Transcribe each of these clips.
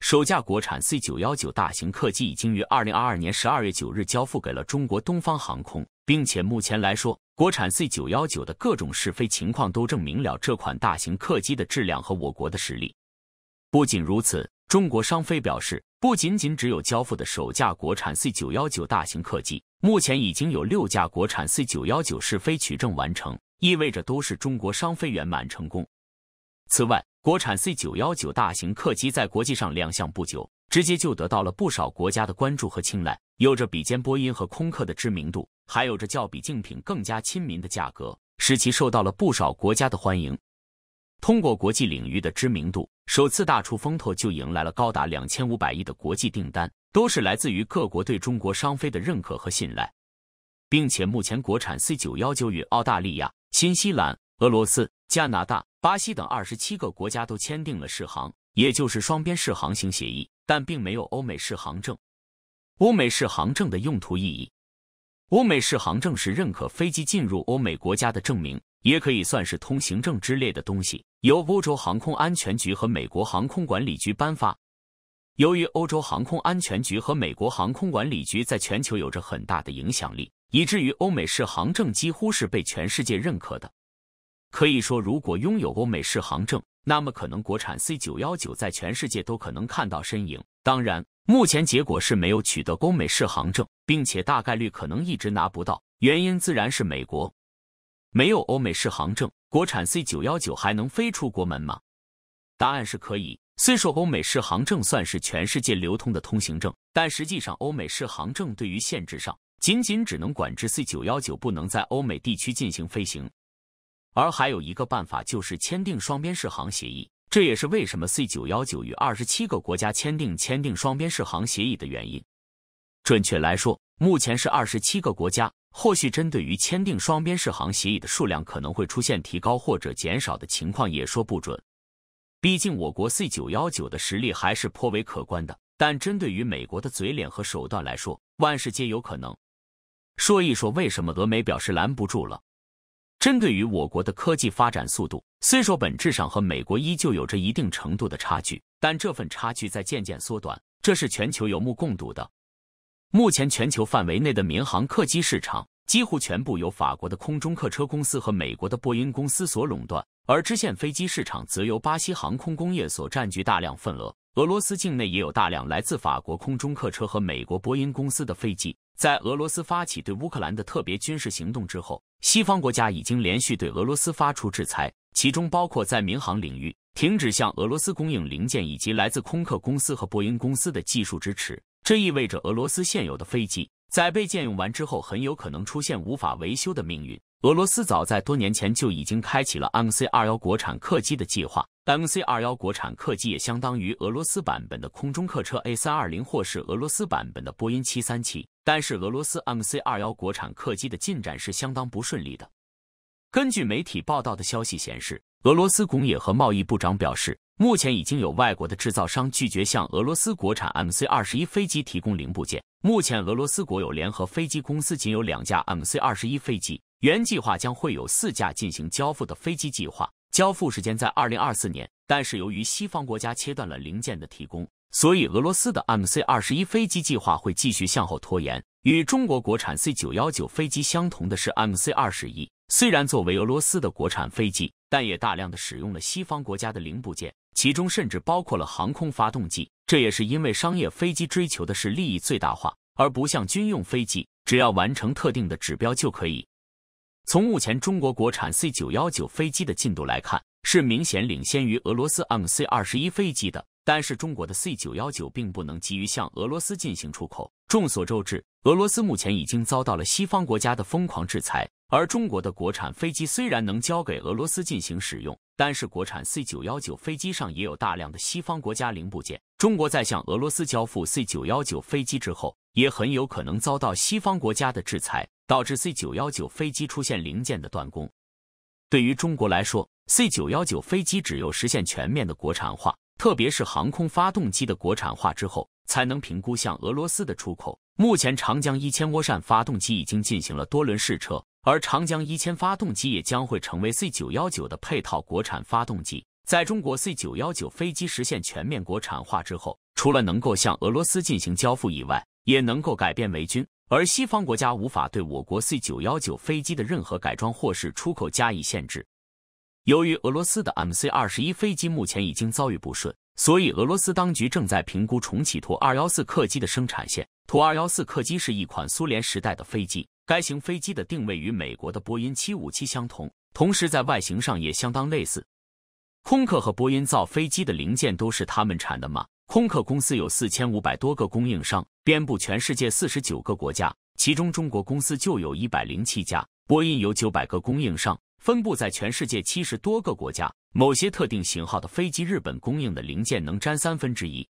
首架国产 C 九1九大型客机已经于二零二二年十二月九日交付给了中国东方航空，并且目前来说，国产 C 九1九的各种试飞情况都证明了这款大型客机的质量和我国的实力。不仅如此，中国商飞表示，不仅仅只有交付的首架国产 C 九1九大型客机，目前已经有六架国产 C 九1九试飞取证完成，意味着都是中国商飞圆满成功。此外，国产 C 九1九大型客机在国际上亮相不久，直接就得到了不少国家的关注和青睐，有着比肩波音和空客的知名度，还有着较比竞品更加亲民的价格，使其受到了不少国家的欢迎。通过国际领域的知名度，首次大出风头就迎来了高达两千五百亿的国际订单，都是来自于各国对中国商飞的认可和信赖，并且目前国产 C 九1九与澳大利亚、新西兰、俄罗斯、加拿大。巴西等二十七个国家都签订了适航，也就是双边适航型协议，但并没有欧美适航证。欧美适航证的用途意义，欧美适航证是认可飞机进入欧美国家的证明，也可以算是通行证之类的东西，由欧洲航空安全局和美国航空管理局颁发。由于欧洲航空安全局和美国航空管理局在全球有着很大的影响力，以至于欧美试航证几乎是被全世界认可的。可以说，如果拥有欧美适航证，那么可能国产 C 九幺九在全世界都可能看到身影。当然，目前结果是没有取得欧美适航证，并且大概率可能一直拿不到。原因自然是美国没有欧美适航证，国产 C 九幺九还能飞出国门吗？答案是可以。虽说欧美适航证算是全世界流通的通行证，但实际上，欧美适航证对于限制上，仅仅只能管制 C 九幺九不能在欧美地区进行飞行。而还有一个办法就是签订双边试航协议，这也是为什么 C 九幺九与二十七个国家签订签订双边试航协议的原因。准确来说，目前是二十七个国家，后续针对于签订双边试航协议的数量可能会出现提高或者减少的情况，也说不准。毕竟我国 C 九幺九的实力还是颇为可观的，但针对于美国的嘴脸和手段来说，万事皆有可能。说一说为什么俄媒表示拦不住了？针对于我国的科技发展速度，虽说本质上和美国依旧有着一定程度的差距，但这份差距在渐渐缩短，这是全球有目共睹的。目前全球范围内的民航客机市场几乎全部由法国的空中客车公司和美国的波音公司所垄断，而支线飞机市场则由巴西航空工业所占据大量份额。俄罗斯境内也有大量来自法国空中客车和美国波音公司的飞机。在俄罗斯发起对乌克兰的特别军事行动之后，西方国家已经连续对俄罗斯发出制裁，其中包括在民航领域停止向俄罗斯供应零件以及来自空客公司和波音公司的技术支持。这意味着俄罗斯现有的飞机在被件用完之后，很有可能出现无法维修的命运。俄罗斯早在多年前就已经开启了 M C 二幺国产客机的计划，M C 二幺国产客机也相当于俄罗斯版本的空中客车 A 三二零，或是俄罗斯版本的波音七三七。但是俄罗斯 M C 二幺国产客机的进展是相当不顺利的。根据媒体报道的消息显示，俄罗斯工业和贸易部长表示，目前已经有外国的制造商拒绝向俄罗斯国产 M C 二十一飞机提供零部件。目前，俄罗斯国有联合飞机公司仅有两架 M C 二十一飞机，原计划将会有四架进行交付的飞机计划，交付时间在二零二四年。但是由于西方国家切断了零件的提供。所以，俄罗斯的 M C 二十一飞机计划会继续向后拖延。与中国国产 C 九幺九飞机相同的是，M C 二十一虽然作为俄罗斯的国产飞机，但也大量的使用了西方国家的零部件，其中甚至包括了航空发动机。这也是因为商业飞机追求的是利益最大化，而不像军用飞机，只要完成特定的指标就可以。从目前中国国产 C 九幺九飞机的进度来看，是明显领先于俄罗斯 M C 二十一飞机的。但是中国的 C 九幺九并不能急于向俄罗斯进行出口。众所周知，俄罗斯目前已经遭到了西方国家的疯狂制裁，而中国的国产飞机虽然能交给俄罗斯进行使用，但是国产 C 九幺九飞机上也有大量的西方国家零部件。中国在向俄罗斯交付 C 九幺九飞机之后，也很有可能遭到西方国家的制裁，导致 C 九幺九飞机出现零件的断供。对于中国来说，C 九幺九飞机只有实现全面的国产化。特别是航空发动机的国产化之后，才能评估向俄罗斯的出口。目前，长江一千涡扇发动机已经进行了多轮试车，而长江一千发动机也将会成为 C 九幺九的配套国产发动机。在中国 C 九幺九飞机实现全面国产化之后，除了能够向俄罗斯进行交付以外，也能够改变美军，而西方国家无法对我国 C 九幺九飞机的任何改装或是出口加以限制。由于俄罗斯的 M C 二十一飞机目前已经遭遇不顺，所以俄罗斯当局正在评估重启图二幺四客机的生产线。图二幺四客机是一款苏联时代的飞机，该型飞机的定位与美国的波音七五七相同，同时在外形上也相当类似。空客和波音造飞机的零件都是他们产的吗？空客公司有四千五百多个供应商，遍布全世界四十九个国家，其中中国公司就有一百零七家。波音有九百个供应商。分布在全世界七十多个国家，某些特定型号的飞机，日本供应的零件能占三分之一，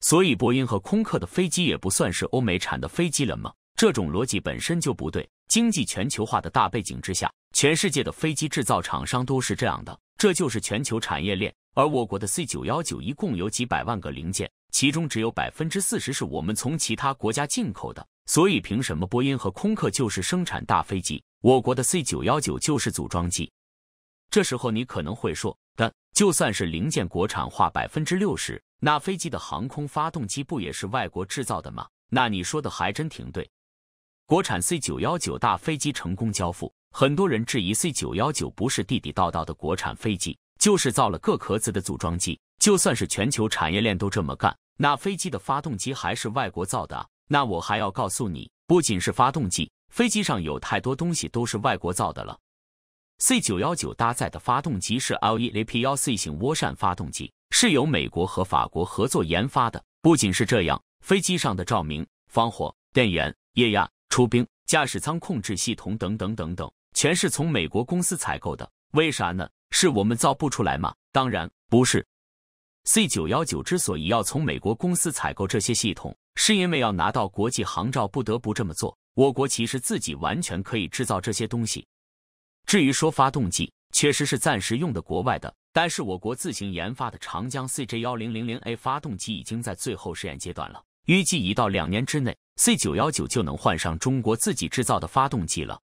所以波音和空客的飞机也不算是欧美产的飞机了吗？这种逻辑本身就不对。经济全球化的大背景之下，全世界的飞机制造厂商都是这样的，这就是全球产业链。而我国的 C 九幺九一共有几百万个零件。其中只有百分之四十是我们从其他国家进口的，所以凭什么波音和空客就是生产大飞机，我国的 C 九幺九就是组装机？这时候你可能会说，但就算是零件国产化百分之六十，那飞机的航空发动机不也是外国制造的吗？那你说的还真挺对。国产 C 九幺九大飞机成功交付，很多人质疑 C 九幺九不是地地道道的国产飞机，就是造了个壳子的组装机。就算是全球产业链都这么干。那飞机的发动机还是外国造的？那我还要告诉你，不仅是发动机，飞机上有太多东西都是外国造的了。C 九幺九搭载的发动机是 LEAP 幺 C 型涡扇发动机，是由美国和法国合作研发的。不仅是这样，飞机上的照明、防火、电源、液压、出兵、驾驶舱控制系统等等等等，全是从美国公司采购的。为啥呢？是我们造不出来吗？当然不是。C 九幺九之所以要从美国公司采购这些系统，是因为要拿到国际航照不得不这么做。我国其实自己完全可以制造这些东西。至于说发动机，确实是暂时用的国外的，但是我国自行研发的长江 CJ 幺零零零 A 发动机已经在最后试验阶段了，预计一到两年之内，C 九幺九就能换上中国自己制造的发动机了。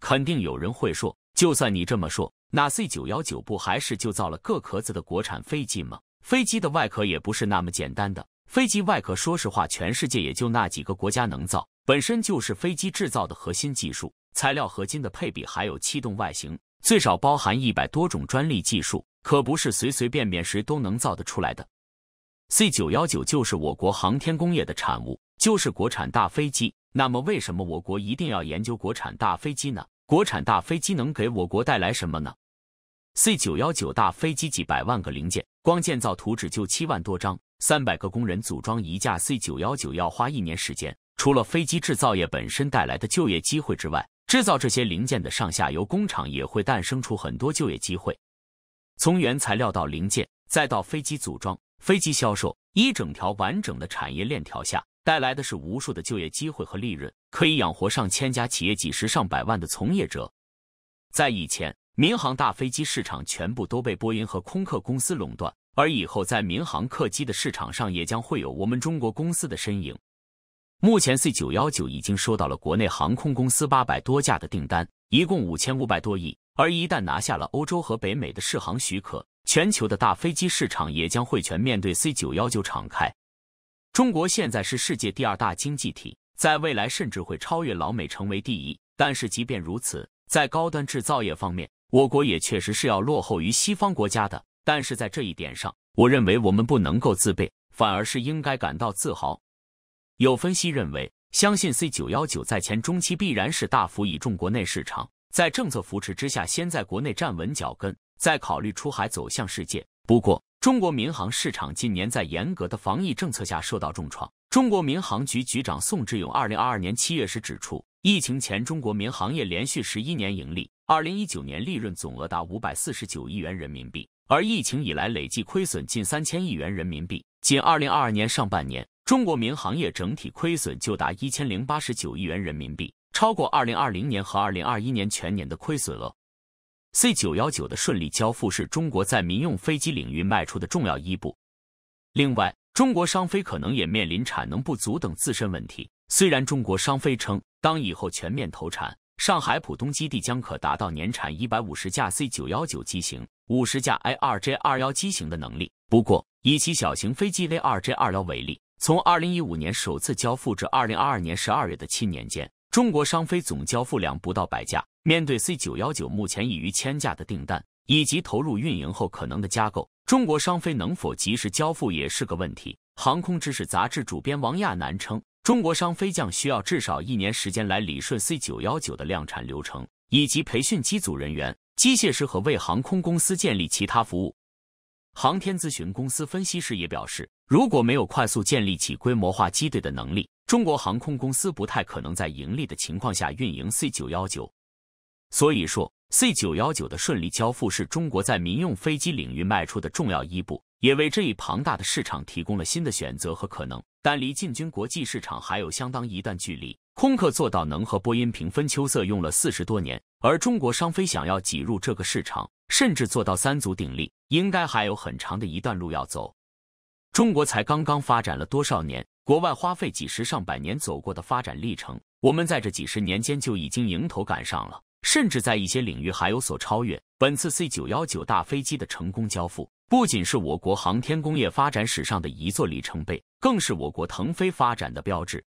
肯定有人会说，就算你这么说，那 C 九幺九不还是就造了各壳子的国产飞机吗？飞机的外壳也不是那么简单的。飞机外壳，说实话，全世界也就那几个国家能造，本身就是飞机制造的核心技术，材料、合金的配比，还有气动外形，最少包含一百多种专利技术，可不是随随便便谁都能造得出来的。C 九幺九就是我国航天工业的产物，就是国产大飞机。那么，为什么我国一定要研究国产大飞机呢？国产大飞机能给我国带来什么呢？C 九幺九大飞机几百万个零件。光建造图纸就七万多张，三百个工人组装一架 C 九幺九要花一年时间。除了飞机制造业本身带来的就业机会之外，制造这些零件的上下游工厂也会诞生出很多就业机会。从原材料到零件，再到飞机组装、飞机销售，一整条完整的产业链条下带来的是无数的就业机会和利润，可以养活上千家企业、几十上百万的从业者。在以前。民航大飞机市场全部都被波音和空客公司垄断，而以后在民航客机的市场上也将会有我们中国公司的身影。目前 C 九幺九已经收到了国内航空公司八百多架的订单，一共五千五百多亿。而一旦拿下了欧洲和北美的试航许可，全球的大飞机市场也将会全面对 C 九幺九敞开。中国现在是世界第二大经济体，在未来甚至会超越老美成为第一。但是即便如此，在高端制造业方面，我国也确实是要落后于西方国家的，但是在这一点上，我认为我们不能够自卑，反而是应该感到自豪。有分析认为，相信 C 九幺九在前中期必然是大幅倚重国内市场，在政策扶持之下，先在国内站稳脚跟，再考虑出海走向世界。不过，中国民航市场近年在严格的防疫政策下受到重创。中国民航局局长宋志勇二零二二年七月时指出，疫情前中国民航业连续十一年盈利。二零一九年利润总额达五百四十九亿元人民币，而疫情以来累计亏损近三千亿元人民币。仅二零二二年上半年，中国民航业整体亏损就达一千零八十九亿元人民币，超过二零二零年和二零二一年全年的亏损额。C 九幺九的顺利交付是中国在民用飞机领域迈出的重要一步。另外，中国商飞可能也面临产能不足等自身问题。虽然中国商飞称，当以后全面投产。上海浦东基地将可达到年产一百五十架 C 九幺九机型、五十架 A 二 J 二幺机型的能力。不过，以其小型飞机 A 二 J 二幺为例，从二零一五年首次交付至二零二二年十二月的七年间，中国商飞总交付量不到百架。面对 C 九幺九目前已逾千架的订单，以及投入运营后可能的加购，中国商飞能否及时交付也是个问题。航空知识杂志主编王亚楠称。中国商飞将需要至少一年时间来理顺 C 九幺九的量产流程，以及培训机组人员、机械师和为航空公司建立其他服务。航天咨询公司分析师也表示，如果没有快速建立起规模化机队的能力，中国航空公司不太可能在盈利的情况下运营 C 九幺九。所以说，C 九幺九的顺利交付是中国在民用飞机领域迈出的重要一步，也为这一庞大的市场提供了新的选择和可能。但离进军国际市场还有相当一段距离。空客做到能和波音平分秋色，用了四十多年，而中国商飞想要挤入这个市场，甚至做到三足鼎立，应该还有很长的一段路要走。中国才刚刚发展了多少年？国外花费几十上百年走过的发展历程，我们在这几十年间就已经迎头赶上了，甚至在一些领域还有所超越。本次 C 九幺九大飞机的成功交付。不仅是我国航天工业发展史上的一座里程碑，更是我国腾飞发展的标志。